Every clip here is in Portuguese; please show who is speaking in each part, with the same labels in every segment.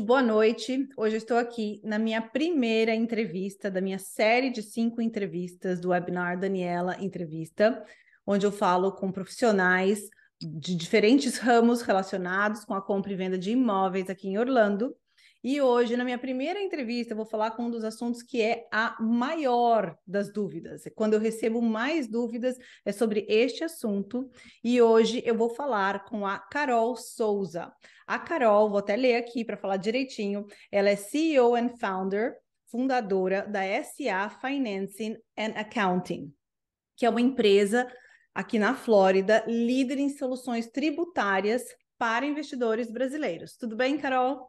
Speaker 1: boa noite. Hoje eu estou aqui na minha primeira entrevista da minha série de cinco entrevistas do webinar Daniela Entrevista, onde eu falo com profissionais de diferentes ramos relacionados com a compra e venda de imóveis aqui em Orlando. E hoje, na minha primeira entrevista, vou falar com um dos assuntos que é a maior das dúvidas. É quando eu recebo mais dúvidas é sobre este assunto. E hoje eu vou falar com a Carol Souza. A Carol, vou até ler aqui para falar direitinho, ela é CEO and founder, fundadora da SA Financing and Accounting, que é uma empresa aqui na Flórida, líder em soluções tributárias para investidores brasileiros. Tudo bem, Carol?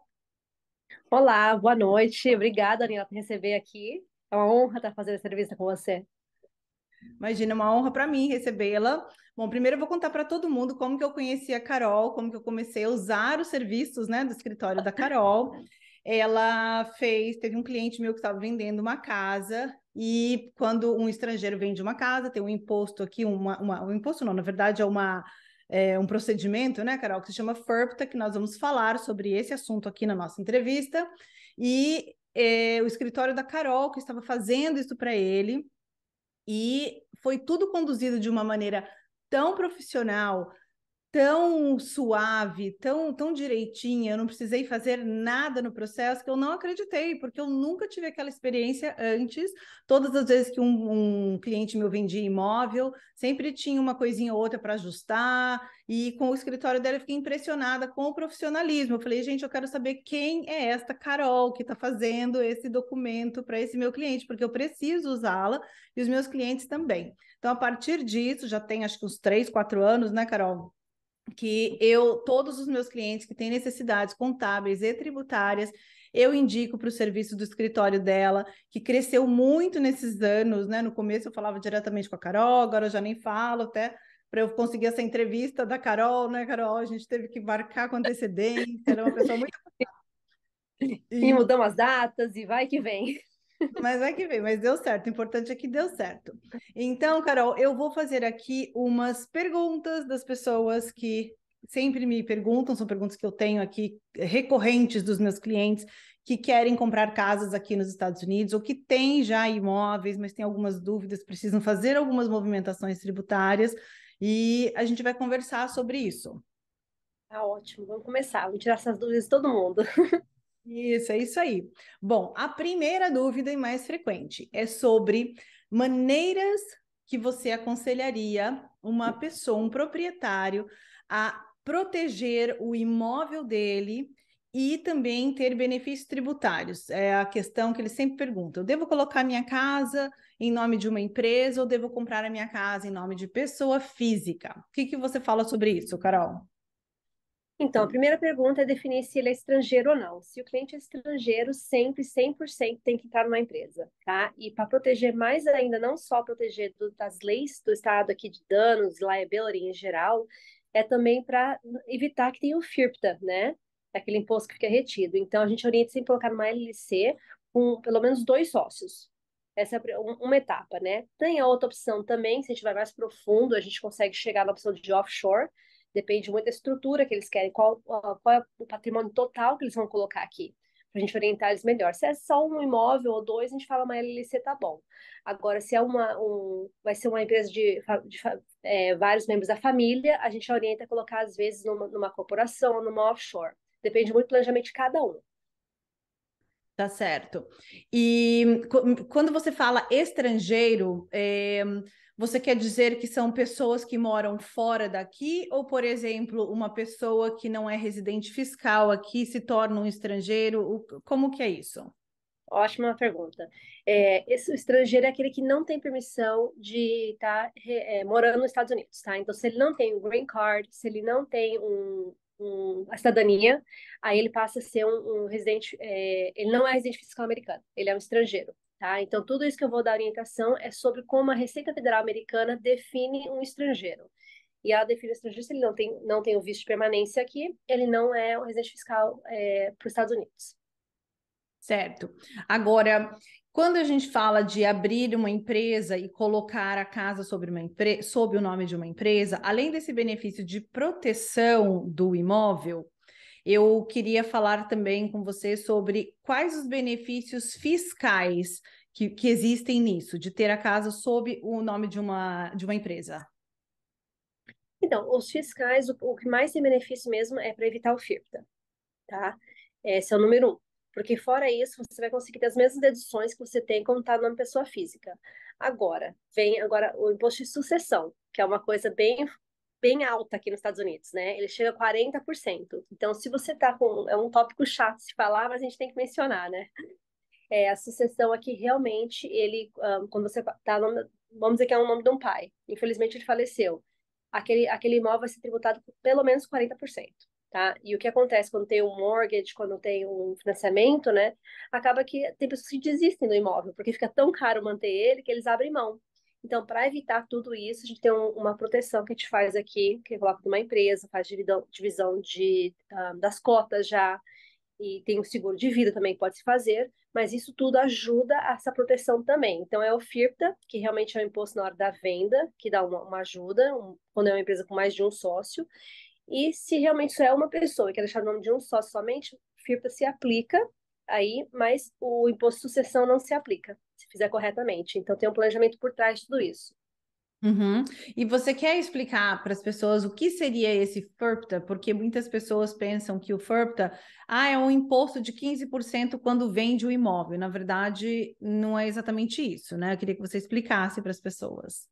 Speaker 2: Olá, boa noite. Obrigada, Daniela, por receber aqui. É uma honra estar fazendo essa entrevista com você.
Speaker 1: Imagina, uma honra para mim recebê-la. Bom, primeiro eu vou contar para todo mundo como que eu conheci a Carol, como que eu comecei a usar os serviços né, do escritório da Carol. Ela fez, teve um cliente meu que estava vendendo uma casa, e quando um estrangeiro vende uma casa, tem um imposto aqui, uma, uma um imposto não, na verdade é uma é, um procedimento, né, Carol, que se chama FERPTA, que nós vamos falar sobre esse assunto aqui na nossa entrevista. E é, o escritório da Carol, que estava fazendo isso para ele, e foi tudo conduzido de uma maneira tão profissional, tão suave, tão, tão direitinha, eu não precisei fazer nada no processo que eu não acreditei, porque eu nunca tive aquela experiência antes. Todas as vezes que um, um cliente meu vendia imóvel, sempre tinha uma coisinha ou outra para ajustar, e com o escritório dela eu fiquei impressionada com o profissionalismo. Eu falei, gente, eu quero saber quem é esta Carol que está fazendo esse documento para esse meu cliente, porque eu preciso usá-la e os meus clientes também. Então, a partir disso, já tem acho que uns três, quatro anos, né, Carol? que eu, todos os meus clientes que têm necessidades contábeis e tributárias, eu indico para o serviço do escritório dela, que cresceu muito nesses anos, né? No começo eu falava diretamente com a Carol, agora eu já nem falo, até para eu conseguir essa entrevista da Carol, né, Carol? A gente teve que marcar com antecedência, era uma pessoa muito.
Speaker 2: E, e mudamos as datas e vai que vem.
Speaker 1: Mas vai é que vem, mas deu certo. O importante é que deu certo. Então, Carol, eu vou fazer aqui umas perguntas das pessoas que sempre me perguntam, são perguntas que eu tenho aqui recorrentes dos meus clientes que querem comprar casas aqui nos Estados Unidos ou que têm já imóveis, mas têm algumas dúvidas, precisam fazer algumas movimentações tributárias e a gente vai conversar sobre isso. Tá ótimo, vamos começar, vou tirar essas dúvidas de todo mundo. Isso, é isso aí. Bom, a primeira dúvida e mais frequente é sobre maneiras que você aconselharia uma pessoa, um proprietário, a proteger o imóvel dele e também ter benefícios tributários. É a questão que ele sempre pergunta. eu devo colocar minha casa em nome de uma empresa ou devo comprar a minha casa em nome de pessoa física? O que, que você fala sobre isso, Carol?
Speaker 2: Então, a hum. primeira pergunta é definir se ele é estrangeiro ou não. Se o cliente é estrangeiro, sempre, 100% tem que estar numa empresa, tá? E para proteger mais ainda, não só proteger do, das leis do Estado aqui de danos, liability em geral, é também para evitar que tenha o FIRPTA, né? Aquele imposto que fica retido. Então, a gente orienta sempre colocar numa LLC com pelo menos dois sócios. Essa é uma etapa, né? Tem a outra opção também, se a gente vai mais profundo, a gente consegue chegar na opção de offshore, depende muito da estrutura que eles querem, qual, qual é o patrimônio total que eles vão colocar aqui, para a gente orientar eles melhor. Se é só um imóvel ou dois, a gente fala uma LLC, tá bom. Agora, se é uma, um, vai ser uma empresa de, de é, vários membros da família, a gente orienta a colocar, às vezes, numa, numa corporação ou numa offshore. Depende muito do planejamento de cada um.
Speaker 1: Tá certo. E quando você fala estrangeiro, é, você quer dizer que são pessoas que moram fora daqui, ou, por exemplo, uma pessoa que não é residente fiscal aqui se torna um estrangeiro?
Speaker 2: Como que é isso? Ótima pergunta. É, esse estrangeiro é aquele que não tem permissão de estar tá, é, morando nos Estados Unidos, tá? Então, se ele não tem um green card, se ele não tem um um, a cidadania, aí ele passa a ser um, um residente, é, ele não é residente fiscal americano, ele é um estrangeiro, tá? Então, tudo isso que eu vou dar orientação é sobre como a Receita Federal americana define um estrangeiro. E ela define o estrangeiro se ele não tem, não tem o visto de permanência aqui, ele não é um residente fiscal é, para os Estados Unidos.
Speaker 1: Certo. Agora, quando a gente fala de abrir uma empresa e colocar a casa sobre uma empre... sob o nome de uma empresa, além desse benefício de proteção do imóvel, eu queria falar também com você sobre quais os benefícios fiscais que, que existem nisso, de ter a casa sob o nome de uma, de uma empresa.
Speaker 2: Então, os fiscais, o, o que mais tem benefício mesmo é para evitar o FIRTA, tá? Esse é o número um. Porque fora isso, você vai conseguir ter as mesmas deduções que você tem quando está numa pessoa física. Agora, vem agora o imposto de sucessão, que é uma coisa bem bem alta aqui nos Estados Unidos, né? Ele chega a 40%. Então, se você tá com... É um tópico chato de falar, mas a gente tem que mencionar, né? É, a sucessão aqui, realmente, ele... Um, ah, quando você tá... Vamos dizer que é o nome de um pai. Infelizmente, ele faleceu. Aquele, aquele imóvel vai ser tributado por pelo menos 40% tá? E o que acontece quando tem um mortgage, quando tem um financiamento, né? Acaba que tem pessoas que desistem do imóvel, porque fica tão caro manter ele que eles abrem mão. Então, para evitar tudo isso, a gente tem um, uma proteção que a gente faz aqui, que é coloca numa empresa, faz dividão, divisão de, um, ah, das cotas já, e tem o um seguro de vida também que pode se fazer, mas isso tudo ajuda a essa proteção também. Então, é o FIRPTA, que realmente é o imposto na hora da venda, que dá uma, uma ajuda, um, quando é uma empresa com mais de um sócio, e se realmente é uma pessoa e quer deixar o nome de um só, somente, FIRPA se aplica aí, mas o imposto de sucessão não se aplica, se fizer corretamente. Então tem um planejamento por trás de tudo isso.
Speaker 1: Uhum. E você quer explicar para as pessoas o que seria esse FURPTA? Porque muitas pessoas pensam que o FURPTA ah, é um imposto de 15% quando vende o imóvel. Na verdade, não é exatamente isso, né? Eu queria que você explicasse para as pessoas.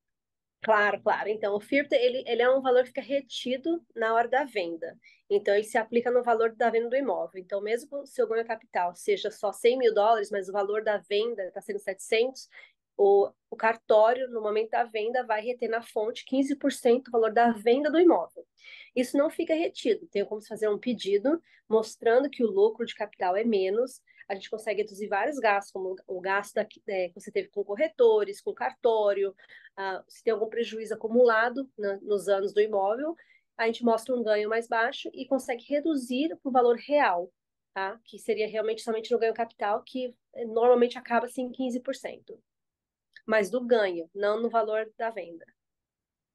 Speaker 2: Claro, claro. Então, o FIRP ele, ele é um valor que fica retido na hora da venda. Então, ele se aplica no valor da venda do imóvel. Então, mesmo se o ganho capital seja só 100 mil dólares, mas o valor da venda está sendo 700, o, o cartório, no momento da venda, vai reter na fonte 15% do valor da venda do imóvel. Isso não fica retido. Tem como fazer um pedido mostrando que o lucro de capital é menos, a gente consegue reduzir vários gastos, como o gasto da, que é, você teve com corretores, com cartório, uh, se tem algum prejuízo acumulado né, nos anos do imóvel, a gente mostra um ganho mais baixo e consegue reduzir o valor real, tá? que seria realmente somente no ganho capital, que é, normalmente acaba assim, em 15%, mas do ganho, não no valor da venda.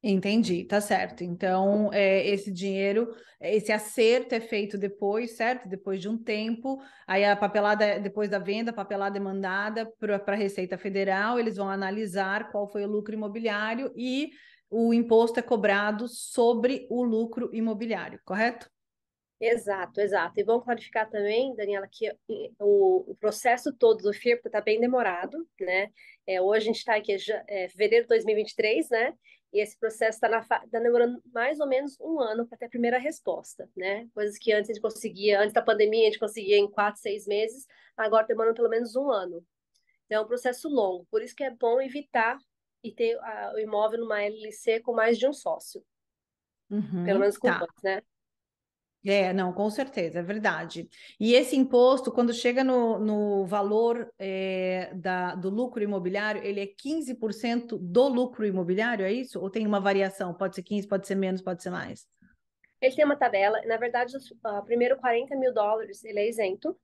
Speaker 1: Entendi, tá certo. Então, é, esse dinheiro, esse acerto é feito depois, certo? Depois de um tempo, aí a papelada, depois da venda, a papelada é mandada para a Receita Federal, eles vão analisar qual foi o lucro imobiliário e o imposto é cobrado sobre o
Speaker 2: lucro imobiliário, correto? Exato, exato. E vamos clarificar também, Daniela, que o, o processo todo do FIRPA está bem demorado, né? É, hoje a gente está aqui, é, é, fevereiro de 2023, né? E esse processo está tá demorando mais ou menos um ano para ter a primeira resposta, né? Coisas que antes a gente conseguia, antes da pandemia, a gente conseguia em quatro, seis meses, agora demorando pelo menos um ano. Então, é um processo longo, por isso que é bom evitar e ter a, ah, o imóvel numa LLC com mais de um sócio. Uhum, pelo menos com tá. dois, né?
Speaker 1: É, não, com certeza, é verdade. E esse imposto, quando chega no, no valor é, da, do lucro imobiliário, ele é 15% do lucro imobiliário, é isso? Ou tem uma variação? Pode ser 15, pode ser menos, pode ser mais?
Speaker 2: Ele tem uma tabela. Na verdade, o ah, primeiro 40 mil dólares ele é isento.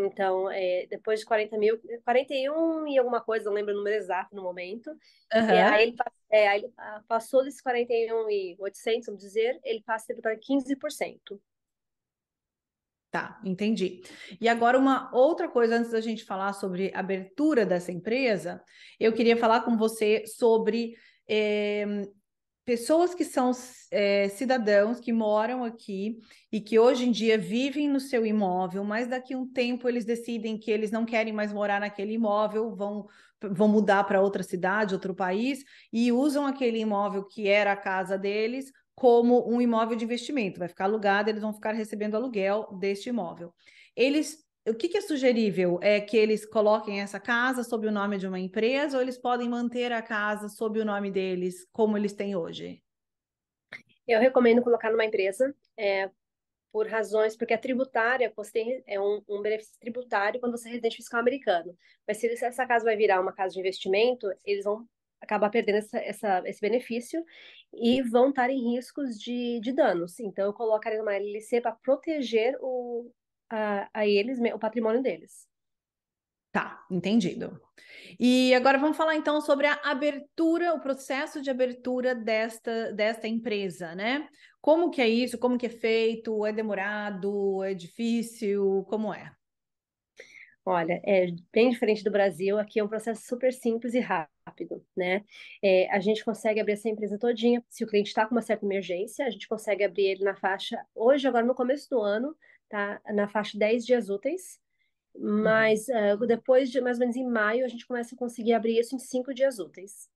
Speaker 2: Então, é, depois de 40 mil, 41 e alguma coisa, não lembro o número exato no momento. Uhum. É, aí, ele, é, aí ele passou desses 41 e 800, vamos dizer, ele passa a 15%.
Speaker 1: Tá, entendi. E agora uma outra coisa antes da gente falar sobre abertura dessa empresa, eu queria falar com você sobre é, pessoas que são é, cidadãos que moram aqui e que hoje em dia vivem no seu imóvel, mas daqui a um tempo eles decidem que eles não querem mais morar naquele imóvel, vão, vão mudar para outra cidade, outro país, e usam aquele imóvel que era a casa deles como um imóvel de investimento. Vai ficar alugado, eles vão ficar recebendo aluguel deste imóvel. Eles o que, que, é sugerível? É que eles coloquem essa casa sob o nome de uma empresa ou eles podem manter a casa sob o nome deles, como eles têm hoje?
Speaker 2: Eu recomendo colocar numa empresa, é, por razões, porque a é tributária, você tem é um, um, benefício tributário quando você é residente fiscal americano. Mas se essa casa vai virar uma casa de investimento, eles vão acabar perdendo essa, essa, esse benefício e vão estar em riscos de, de danos. Então, eu colocaria numa LLC para proteger o, a, a eles, o patrimônio deles.
Speaker 1: Tá, entendido.
Speaker 2: E agora vamos falar então sobre
Speaker 1: a abertura, o processo de abertura desta, desta empresa, né? Como que é isso? Como que é feito? É demorado? É difícil? Como é?
Speaker 2: Olha, é bem diferente do Brasil, aqui é um processo super simples e rápido, né? É, a gente consegue abrir essa empresa todinha, se o cliente está com uma certa emergência, a gente consegue abrir ele na faixa, hoje, agora no começo do ano, tá? Na faixa 10 dias úteis, uhum. mas uh, depois de mais ou menos em maio a gente começa a conseguir abrir isso em cinco dias úteis.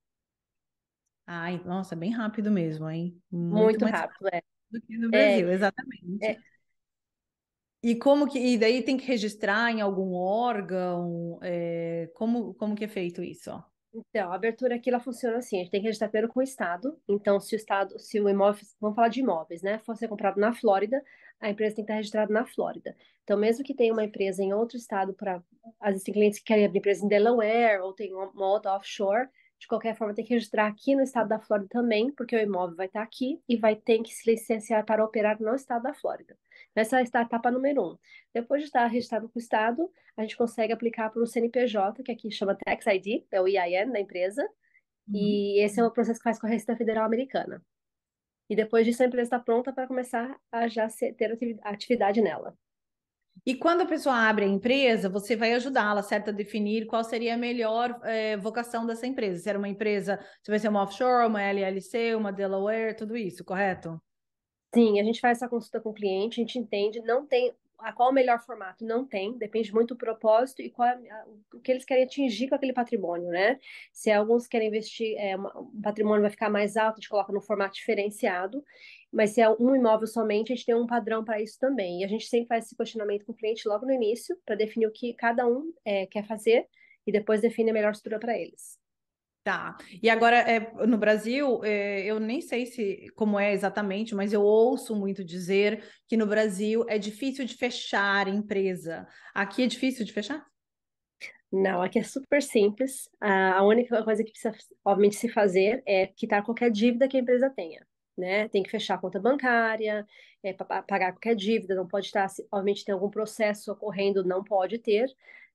Speaker 1: Ai, nossa, bem rápido mesmo, hein? Muito, Muito rápido, rápido,
Speaker 2: é. Do que no é. Brasil, é, exatamente.
Speaker 1: É. E como que e daí tem que registrar
Speaker 2: em algum órgão? É, como como que é feito isso? Ó? Então, a abertura aqui ela funciona assim: a gente tem que registrar pelo com o estado. Então, se o estado, se o imóvel, vamos falar de imóveis, né? Fosse comprado na Flórida, a empresa tem que estar registrada na Flórida. Então, mesmo que tenha uma empresa em outro estado, para às vezes tem clientes que querem abrir empresa em Delaware ou tem uma outra offshore, de qualquer forma tem que registrar aqui no estado da Flórida também, porque o imóvel vai estar aqui e vai ter que se licenciar para operar no estado da Flórida. Essa é a etapa número um. Depois de estar registrado com o estado, a gente consegue aplicar para o CNPJ, que aqui chama Tax ID, é o IIN da empresa, uhum. e esse é o processo que faz com a Receita Federal Americana. E depois disso, a empresa está pronta para começar a já ter atividade nela. E quando a pessoa abre a
Speaker 1: empresa, você vai ajudá-la, certo? A definir qual seria a melhor é, vocação dessa empresa. Se era
Speaker 2: uma empresa, se vai ser uma offshore, uma LLC, uma Delaware, tudo isso, correto? Sim, a gente faz essa consulta com o cliente, a gente entende, não tem qual o melhor formato? Não tem, depende muito do propósito e qual, é o que eles querem atingir com aquele patrimônio, né? Se é alguns querem investir, é, patrimônio vai ficar mais alto, a gente coloca no formato diferenciado, mas se é um imóvel somente, a gente tem um padrão para isso também. E a gente sempre faz esse questionamento com o cliente logo no início, para definir o que cada um é, quer fazer e depois define a melhor estrutura para eles. Tá.
Speaker 1: E agora, é, no Brasil, é, eu nem sei se como é exatamente, mas eu ouço muito dizer que no Brasil é difícil de fechar empresa. Aqui
Speaker 2: é difícil de fechar? Não, aqui é super simples. A única coisa que precisa, obviamente, se fazer é quitar qualquer dívida que a empresa tenha. Né? Tem que fechar a conta bancária, é, pagar qualquer dívida, não pode estar, obviamente tem algum processo ocorrendo, não pode ter,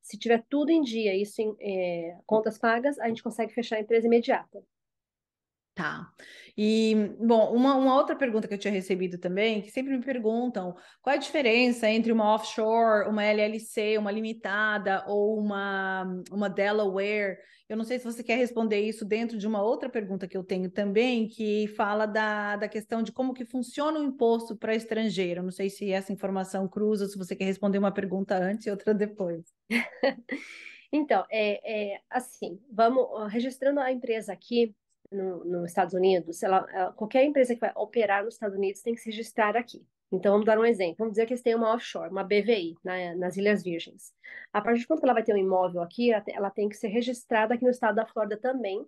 Speaker 2: se tiver tudo em dia, isso em é, eh, contas pagas, a gente consegue fechar a empresa imediata.
Speaker 1: Tá. E, bom, uma, uma, outra pergunta que eu tinha recebido também, que sempre me perguntam, qual é a diferença entre uma offshore, uma LLC, uma limitada ou uma, uma Delaware? Eu não sei se você quer responder isso dentro de uma outra pergunta que eu tenho também, que fala da, da questão de como que funciona o imposto para estrangeiro. Não sei se essa informação cruza, se você quer responder uma pergunta antes e outra depois.
Speaker 2: então, é, é assim, vamos registrando a empresa aqui, nos no Estados Unidos, ela, é, qualquer empresa que vai operar nos Estados Unidos tem que se registrar aqui. Então, vamos dar um exemplo. Vamos dizer que eles têm uma offshore, uma BVI, nas Ilhas Virgens. A partir de quando ela vai ter um imóvel aqui, ela, ela tem que ser registrada aqui no estado da Flórida também,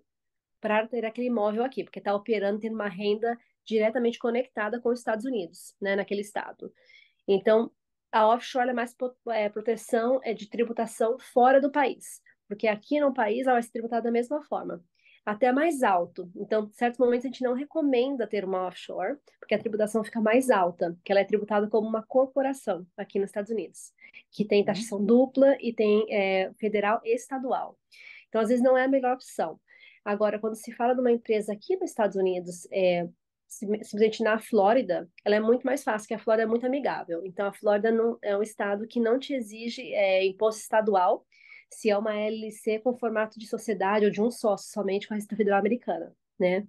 Speaker 2: para ter aquele imóvel aqui, porque está operando, tendo uma renda diretamente conectada com os Estados Unidos, né, naquele estado. Então, a offshore é mais é, proteção é de tributação fora do país, porque aqui no país ela vai ser tributada da mesma forma até mais alto. Então, em certos momentos, a gente não recomenda ter uma offshore, porque a tributação fica mais alta, que ela é tributada como uma corporação aqui nos Estados Unidos, que tem uhum. taxação dupla e tem é, federal e estadual. Então, às vezes, não é a melhor opção. Agora, quando se fala de uma empresa aqui nos Estados Unidos, é, simplesmente na Flórida, ela é muito mais fácil, porque a Flórida é muito amigável. Então, a Flórida não, é um estado que não te exige é, imposto estadual se é uma LLC com formato de sociedade ou de um sócio somente com a Receita Federal Americana, né?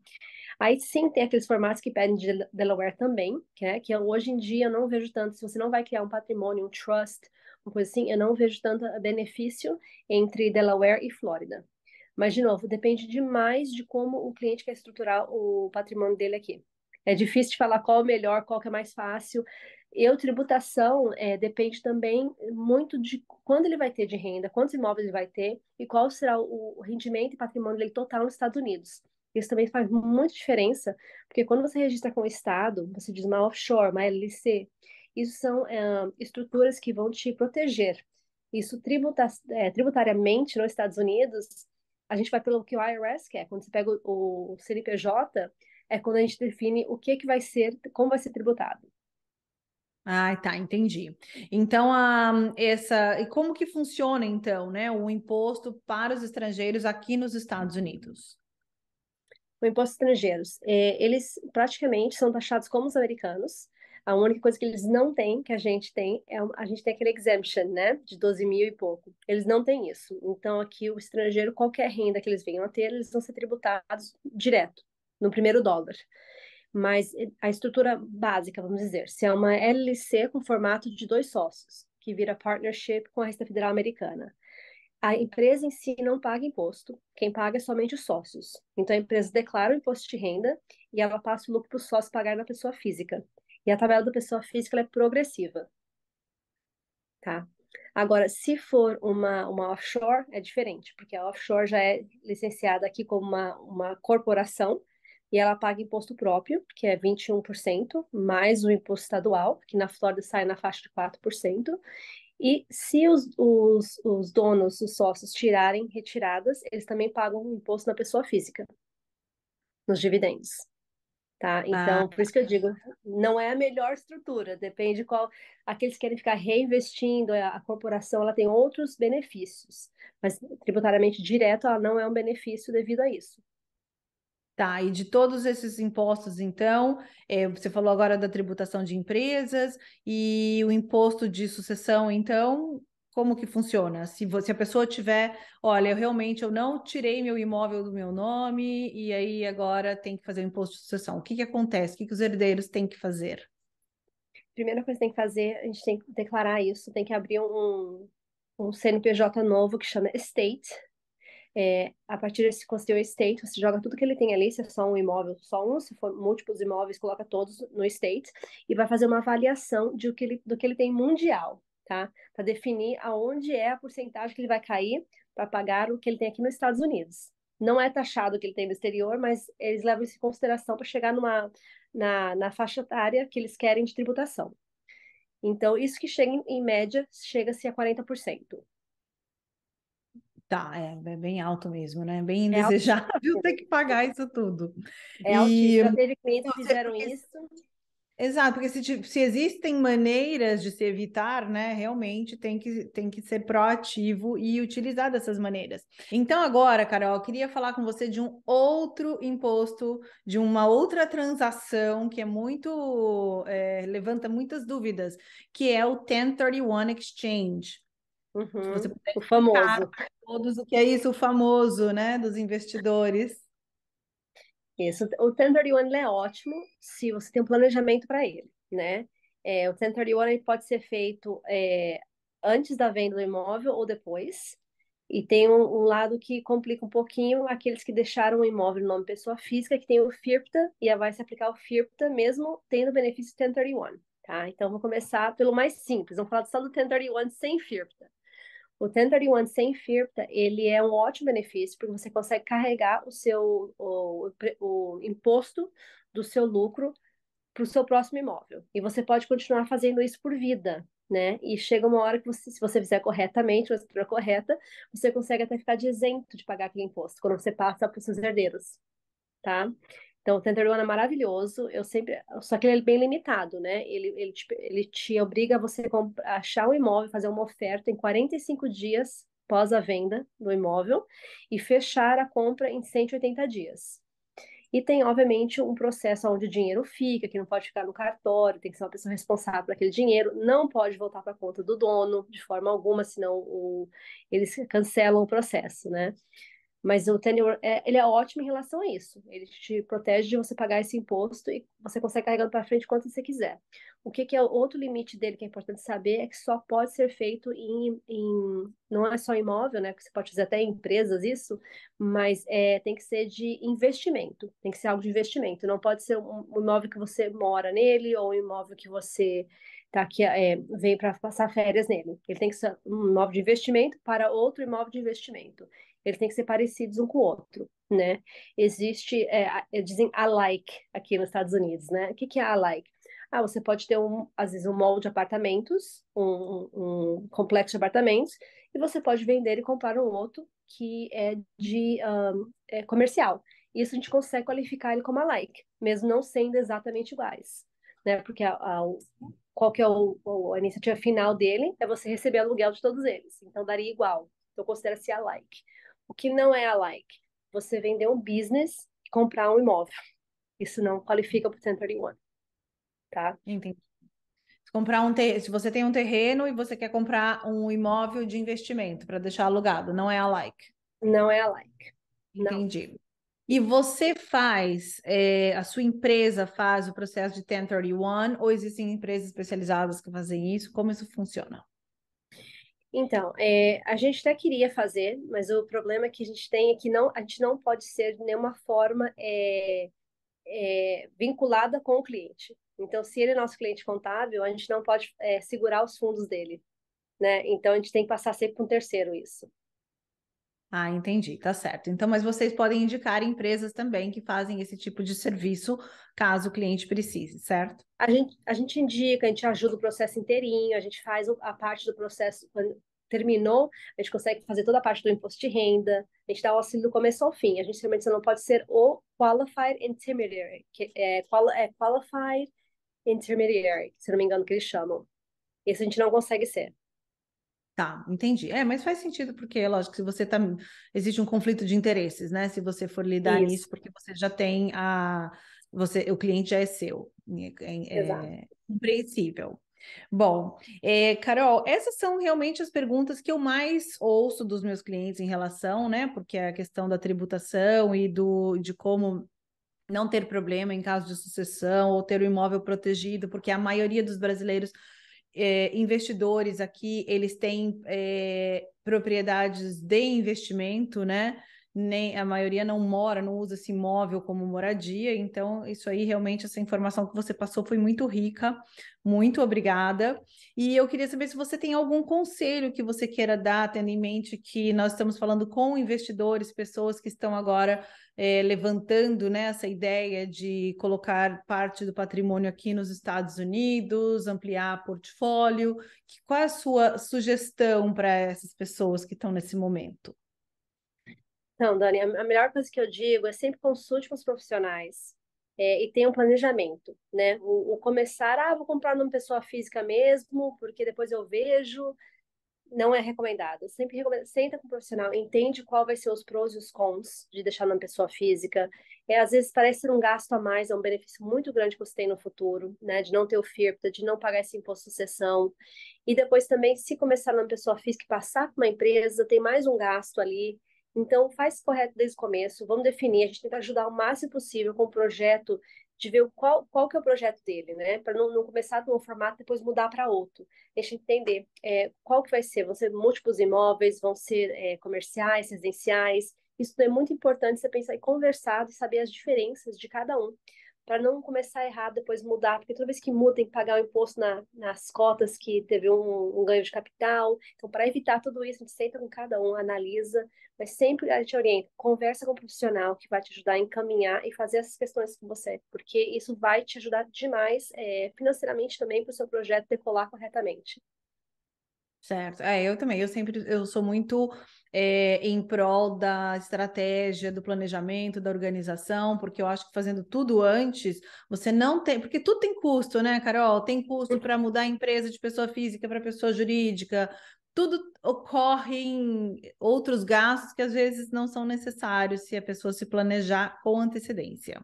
Speaker 2: Aí sim tem aqueles formatos que pedem de Delaware também, que, é, que é, hoje em dia eu não vejo tanto, se você não vai criar um patrimônio, um trust, uma coisa assim, eu não vejo tanto benefício entre Delaware e Flórida. Mas, de novo, depende demais de como o cliente quer estruturar o patrimônio dele aqui. É difícil de falar qual é o melhor, qual que é mais fácil. Eu, tributação, é, depende também muito de quando ele vai ter de renda, quantos imóveis ele vai ter e qual será o, rendimento e patrimônio dele total nos Estados Unidos. Isso também faz muita diferença, porque quando você registra com o Estado, você diz uma offshore, uma LLC, isso são é, estruturas que vão te proteger. Isso tributa, é, tributariamente nos Estados Unidos, a gente vai pelo que o IRS quer, quando você pega o, o CNPJ, é quando a gente define o que, que vai ser, como vai ser tributado.
Speaker 1: Ah, tá, entendi. Então, a, essa, e como que funciona então, né, o imposto para os estrangeiros aqui nos Estados Unidos?
Speaker 2: O imposto estrangeiros, é, eles praticamente são taxados como os americanos. A única coisa que eles não têm, que a gente tem, é a gente tem aquele exemption, né, de 12 mil e pouco. Eles não têm isso. Então, aqui o estrangeiro, qualquer renda que eles venham a ter, eles vão ser tributados direto no primeiro dólar mas eh, a estrutura básica, vamos dizer, se é uma LLC com formato de dois sócios, que vira partnership com a Receita Federal Americana. A empresa em si não paga imposto, quem paga é somente os sócios. Então a empresa declara o imposto de renda e ela passa o lucro para os sócios pagar na pessoa física. E a tabela da pessoa física é progressiva. Tá? Agora, se for uma, uma offshore, é diferente, porque a offshore já é licenciada aqui como uma, uma corporação, e ela paga imposto próprio, que é 21%, mais o imposto estadual, que na Flórida sai na faixa de 4%. E se os, os, os donos, os sócios, tirarem retiradas, eles também pagam imposto na pessoa física, nos dividendos. Tá? Então, ah. por isso que eu digo, não é a melhor estrutura, depende qual. Aqueles que querem ficar reinvestindo, a corporação ela tem outros benefícios, mas tributariamente direto ela não é um benefício devido a isso. Tá, e de todos esses impostos, então, é, você falou agora da
Speaker 1: tributação de empresas e o imposto de sucessão, então, como que funciona? Se, você, se a pessoa tiver, olha, eu realmente eu não tirei meu imóvel do meu nome e aí agora tem que fazer o imposto de sucessão. O que, que acontece? O que, que os herdeiros têm que fazer?
Speaker 2: Primeira coisa que tem que fazer, a gente tem que declarar isso, tem que abrir um, um CNPJ novo que chama estate, é, a partir desse constituir estate, você joga tudo que ele tem ali, se é só um imóvel, só um, se for múltiplos imóveis, coloca todos no estate e vai fazer uma avaliação de o que ele, do que ele tem mundial, tá? Para definir aonde é a porcentagem que ele vai cair para pagar o que ele tem aqui nos Estados Unidos. Não é taxado o que ele tem no exterior, mas eles levam isso em consideração para chegar numa, na, na faixa etária que eles querem de tributação. Então, isso que chega em, em média, chega-se a 40%.
Speaker 1: Tá, é, é bem alto mesmo, né? Bem é indesejável ter que pagar isso tudo.
Speaker 2: É e... altíssimo, teve clientes que fizeram isso.
Speaker 1: Exato, porque se, se, existem maneiras de se evitar, né, realmente tem que, tem que ser proativo e utilizar dessas maneiras. Então, agora, Carol, eu queria falar com você de um outro imposto, de uma outra transação que é muito. É, levanta muitas dúvidas, que é o 1031 Exchange.
Speaker 2: Uhum, você puder o famoso. Todos o que é isso, o famoso, né, dos investidores. Isso, o 1031 é ótimo se você tem um planejamento para ele, né? É, o 1031 ele pode ser feito é, antes da venda do imóvel ou depois. E tem um, um, lado que complica um pouquinho aqueles que deixaram o imóvel no nome pessoa física, que tem o FIRPTA, e vai se aplicar o FIRPTA mesmo tendo benefício 1031, tá? Então, vou começar pelo mais simples. Vamos falar só do 1031 sem FIRPTA. O 1031 sem FIRPTA, ele é um ótimo benefício, porque você consegue carregar o seu o, o imposto do seu lucro para o seu próximo imóvel. E você pode continuar fazendo isso por vida, né? E chega uma hora que você, se você fizer corretamente, uma estrutura correta, você consegue até ficar de isento de pagar aquele imposto, quando você passa para os seus herdeiros, tá? Então, o Tenderloin é maravilhoso, eu sempre, só que ele é bem limitado, né? Ele, ele, te, ele te obriga a você comprar, achar um imóvel, fazer uma oferta em 45 dias após a venda do imóvel e fechar a compra em 180 dias. E tem, obviamente, um processo onde o dinheiro fica, que não pode ficar no cartório, tem que ser uma pessoa responsável por aquele dinheiro, não pode voltar para a conta do dono de forma alguma, senão o, eles cancelam o processo, né? Mas o tenure, é, ele é ótimo em relação a isso. Ele te protege de você pagar esse imposto e você consegue carregando para frente quanto você quiser. O que, que, é outro limite dele que é importante saber é que só pode ser feito em, em não é só imóvel, né? Porque você pode fazer até em empresas isso, mas é, tem que ser de investimento, tem que ser algo de investimento. Não pode ser um, um imóvel que você mora nele ou um imóvel que você tá aqui, é, vem para passar férias nele. Ele tem que ser um imóvel de investimento para outro imóvel de investimento eles têm que ser parecidos um com o outro, né? Existe, é, é, dizem alike aqui nos Estados Unidos, né? O que, que é alike? Ah, você pode ter, um, às vezes, um mall de apartamentos, um, um, complexo de apartamentos, e você pode vender e comprar um outro que é de um, é comercial. Isso a gente consegue qualificar ele como alike, mesmo não sendo exatamente iguais, né? Porque a, a, qual que é o, a iniciativa final dele é você receber aluguel de todos eles, então daria igual, então considera-se alike. O que não é a like? Você vender um business e comprar um imóvel. Isso não qualifica para o 1031, tá?
Speaker 1: Entendi. Se comprar um ter... se você tem um terreno e você quer comprar um imóvel de investimento para deixar alugado, não é a like. Não é a like. Não. Entendi. E você faz, é, a sua empresa faz o processo de 1031 ou existem empresas especializadas que fazem isso? Como isso funciona?
Speaker 2: Então, é, a gente até queria fazer, mas o problema que a gente tem é que não, a gente não pode ser de nenhuma forma é, é, vinculada com o cliente. Então, se ele é nosso cliente contábil, a gente não pode segurar os fundos dele. Né? Então, a gente tem que passar sempre para um terceiro isso.
Speaker 1: Ah, entendi, tá certo. Então, mas vocês podem indicar
Speaker 2: empresas também que fazem esse tipo de serviço, caso o cliente precise, certo? A gente, a gente indica, a gente ajuda o processo inteirinho, a gente faz a parte do processo, quando terminou, a gente consegue fazer toda a parte do imposto de renda, a gente dá o auxílio do começo ao fim. A gente realmente não pode ser o Qualified Intermediary, que é, é Qualified Intermediary, se não me engano que eles chamam. Esse a gente não consegue ser.
Speaker 1: Tá, entendi. É, mas faz sentido, porque, lógico, se você tá. Existe um conflito de interesses, né? Se você for lidar Isso. nisso, porque você já tem a. Você, o cliente já é seu. Né, é, é compreensível. Bom, é, Carol, essas são realmente as perguntas que eu mais ouço dos meus clientes em relação, né? Porque é a questão da tributação e do de como não ter problema em caso de sucessão ou ter o imóvel protegido, porque a maioria dos brasileiros é, investidores aqui, eles têm é, propriedades de investimento, né? nem a maioria não mora, não usa esse imóvel como moradia. Então, isso aí realmente essa informação que você passou foi muito rica. Muito obrigada. E eu queria saber se você tem algum conselho que você queira dar, tendo em mente que nós estamos falando com investidores, pessoas que estão agora é, levantando né, essa ideia de colocar parte do patrimônio aqui nos Estados Unidos, ampliar portfólio. Que, qual é a sua sugestão para essas pessoas que estão nesse momento?
Speaker 2: Então, Dani, a melhor coisa que eu digo é sempre consulte com os profissionais é, e tenha um planejamento, né? O, o, começar, ah, vou comprar numa pessoa física mesmo, porque depois eu vejo, não é recomendado. Sempre recomendo, senta com o profissional, entende qual vai ser os prós e os cons de deixar numa pessoa física. É, às vezes parece ser um gasto a mais, é um benefício muito grande que você tem no futuro, né? De não ter o FIRPTA, de não pagar esse imposto de sucessão. E depois também, se começar numa pessoa física e passar para uma empresa, tem mais um gasto ali então, faz correto desde o começo, vamos definir, a gente tenta ajudar o máximo possível com o projeto, de ver qual, qual que é o projeto dele, né? Para não, não começar um formato e depois mudar para outro. Deixa eu entender é, qual que vai ser, vão ser múltiplos imóveis, vão ser é, comerciais, residenciais. Isso é muito importante você pensar e conversar e saber as diferenças de cada um para não começar errado, depois mudar, porque toda vez que muda tem que pagar o imposto na, nas cotas que teve um, um ganho de capital. Então, para evitar tudo isso, a gente senta com cada um, analisa, mas sempre a gente orienta, conversa com um profissional que vai te ajudar a encaminhar e fazer essas questões com você, porque isso vai te ajudar demais é, financeiramente também para o seu projeto decolar corretamente.
Speaker 1: Certo. É, eu também. Eu sempre eu sou muito é, em prol da estratégia, do planejamento, da organização, porque eu acho que fazendo tudo antes, você não tem. Porque tudo tem custo, né, Carol? Tem custo para mudar a empresa de pessoa física para pessoa jurídica. Tudo ocorre em outros gastos que às vezes não são necessários se a pessoa se planejar com antecedência.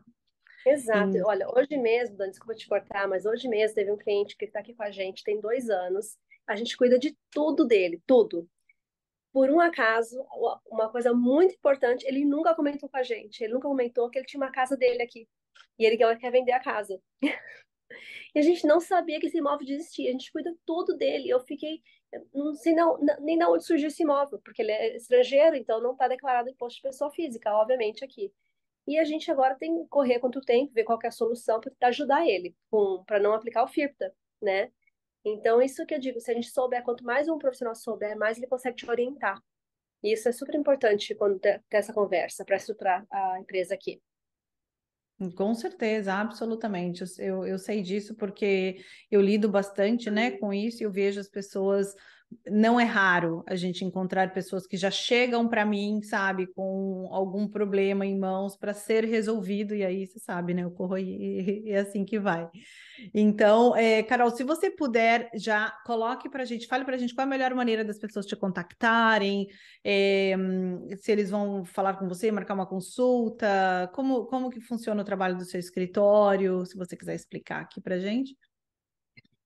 Speaker 2: Exato. Olha, hoje mesmo, Dani, desculpa te cortar, mas hoje mesmo teve um cliente que está aqui com a gente, tem dois anos, a gente cuida de tudo dele, tudo. Por um acaso, uma coisa muito importante, ele nunca comentou com a gente. Ele nunca comentou que ele tinha uma casa dele aqui. E ele quer vender a casa. e a gente não sabia que esse imóvel existia. A gente cuida tudo dele. Eu fiquei. Não sei não, nem de onde surgiu esse imóvel, porque ele é estrangeiro, então não está declarado imposto de pessoa física, obviamente, aqui. E a gente agora tem que correr quanto tempo, ver qual é a solução para ajudar ele para não aplicar o FIRPTA, né? Então, isso que eu digo, se a gente souber, quanto mais um profissional souber, mais ele consegue te orientar. E isso é super importante quando tem essa conversa para estruturar a empresa aqui.
Speaker 1: Com certeza, absolutamente. Eu, eu sei disso porque eu lido bastante né, uhum. com isso e eu vejo as pessoas não é raro a gente encontrar pessoas que já chegam para mim, sabe, com algum problema em mãos para ser resolvido, e aí você sabe, né? Eu corro e, é assim que vai. Então, é, Carol, se você puder, já coloque para a gente, fale para a gente qual é a melhor maneira das pessoas te contactarem, é, se eles vão falar com você, marcar uma consulta, como, como que funciona o trabalho do seu escritório, se você quiser explicar aqui para gente.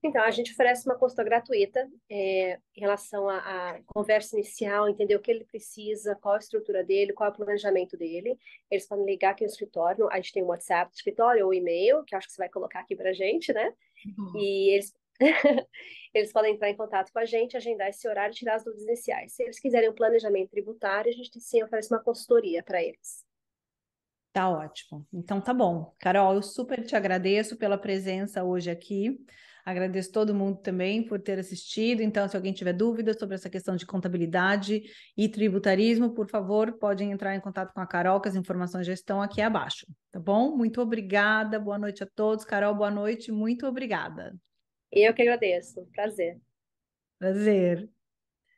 Speaker 2: Então, a gente oferece uma consulta gratuita é, em relação à, conversa inicial, entender o que ele precisa, qual a estrutura dele, qual é o planejamento dele. Eles podem ligar aqui no escritório, a gente tem o WhatsApp do escritório ou e-mail, que acho que você vai colocar aqui para a gente, né? Uhum. E eles, eles podem entrar em contato com a gente, agendar esse horário e tirar as dúvidas iniciais. Se eles quiserem um planejamento tributário, a gente sim oferece uma consultoria para eles.
Speaker 1: Tá ótimo. Então tá bom. Carol, eu super te agradeço pela presença hoje aqui. Agradeço todo mundo também por ter assistido. Então, se alguém tiver dúvidas sobre essa questão de contabilidade e tributarismo, por favor, podem entrar em contato com a Carol, que as informações já estão aqui abaixo. Tá bom? Muito obrigada. Boa noite a todos. Carol, boa noite. Muito obrigada. Eu que agradeço. Prazer. Prazer.